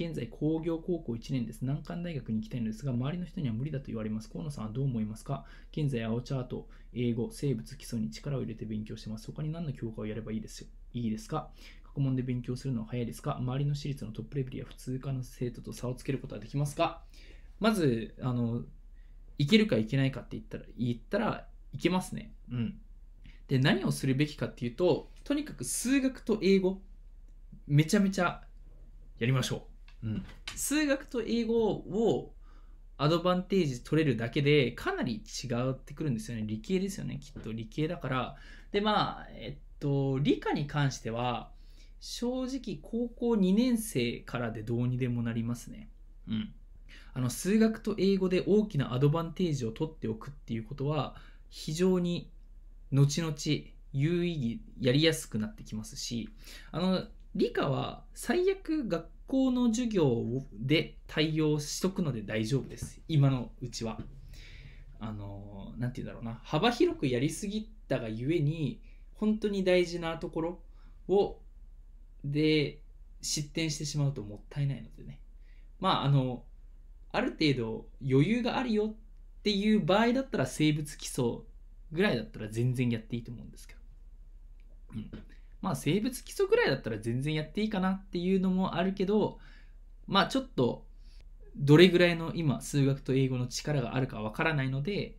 現在工業高校1年です。難関大学に行きたいのですが、周りの人には無理だと言われます。河野さんはどう思いますか現在、青チャート、英語、生物、基礎に力を入れて勉強してます。他に何の教科をやればいいですいいですか過去問で勉強するのは早いですか周りの私立のトップレベルや普通科の生徒と差をつけることはできますかまず、あの、いけるかいけないかって言ったら、言ったらいけますね。うん。で、何をするべきかっていうと、とにかく数学と英語、めちゃめちゃやりましょう。うん、数学と英語をアドバンテージ取れるだけでかなり違ってくるんですよね理系ですよねきっと理系だからでまあえっと理科に関しては正直高校2年生からでどうにでもなりますねうんあの数学と英語で大きなアドバンテージを取っておくっていうことは非常に後々有意義やりやすくなってきますしあの理科は最悪学校の授業で対応しとくので大丈夫です今のうちは。あの何て言うんだろうな幅広くやりすぎたがゆえに本当に大事なところをで失点してしまうともったいないのでねまああのある程度余裕があるよっていう場合だったら生物基礎ぐらいだったら全然やっていいと思うんですけど、うん、まあ生物基礎ぐらいだったら全然やっていいかなっていうのもあるけど、まあちょっとどれぐらいの今数学と英語の力があるかわからないので、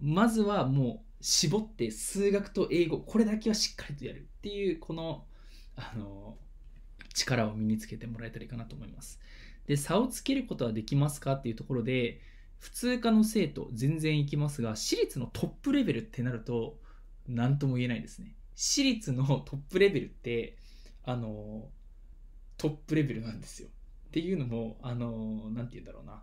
まずはもう絞って数学と英語これだけはしっかりとやるっていうこのあの力を身につけてもらえたらいいかなと思います。で差をつけることはできますかっていうところで普通科の生徒全然いきますが私立のトップレベルってなると何とも言えないですね。私立のトップレベルってあのトップレベルなんですよ。っていうのもあの何て言うんだろうな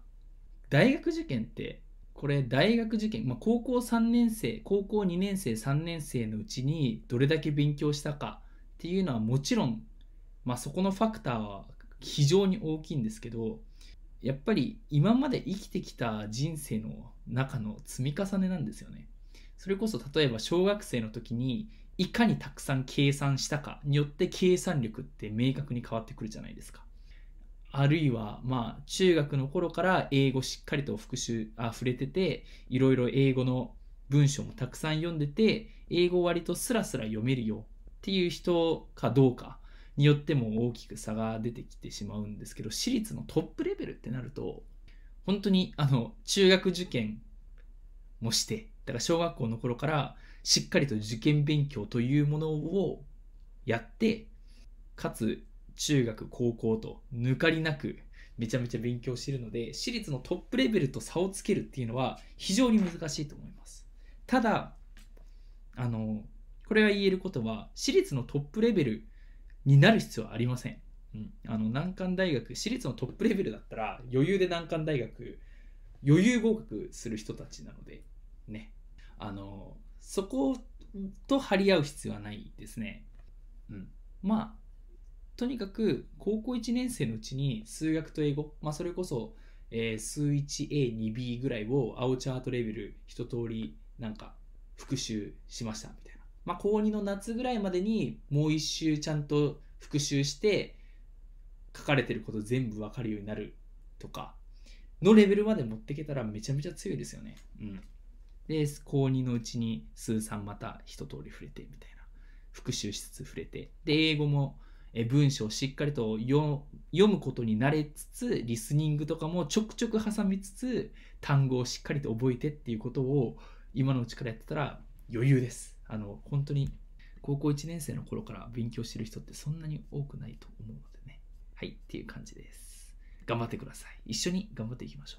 大学受験ってこれ大学受験、まあ、高校3年生高校2年生3年生のうちにどれだけ勉強したかっていうのはもちろん、まあ、そこのファクターは非常に大きいんですけどやっぱり今まで生きてきた人生の中の積み重ねなんですよね。それこそ例えば小学生の時にいかにたくさん計算したかによって計算力って明確に変わってくるじゃないですか。あるいは、まあ、中学の頃から英語しっかりと復習、あ、触れてて、いろいろ英語の文章もたくさん読んでて、英語割とスラスラ読めるよっていう人かどうかによっても大きく差が出てきてしまうんですけど、私立のトップレベルってなると、本当に、あの、中学受験もして、だから小学校の頃からしっかりと受験勉強というものをやって、かつ中学、高校と抜かりなくめちゃめちゃ勉強してるので、私立のトップレベルと差をつけるっていうのは非常に難しいと思います。ただ、あの、これは言えることは、私立のトップレベルになる必要はありません。うん、あの難関大学、私立のトップレベルだったら余裕で難関大学、余裕合格する人たちなので、ね。あの、そこと張り合う必要はないですね。うん。まあ、とにかく高校1年生のうちに数学と英語、まあ、それこそ、えー、数 1A2B ぐらいを青チャートレベル一通りなんか復習しましたみたいな。まあ、高2の夏ぐらいまでにもう一周ちゃんと復習して書かれてること全部わかるようになるとかのレベルまで持っていけたらめちゃめちゃ強いですよね。うん。で、高2のうちに数三また一通り触れてみたいな。復習しつつ触れて。で、英語も文章をしっかりと読むことに慣れつつ、リスニングとかもちょくちょく挟みつつ、単語をしっかりと覚えてっていうことを今のうちからやってたら余裕です。あの、本当に高校1年生の頃から勉強してる人ってそんなに多くないと思うのでね。はい、っていう感じです。頑張ってください。一緒に頑張っていきましょ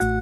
う。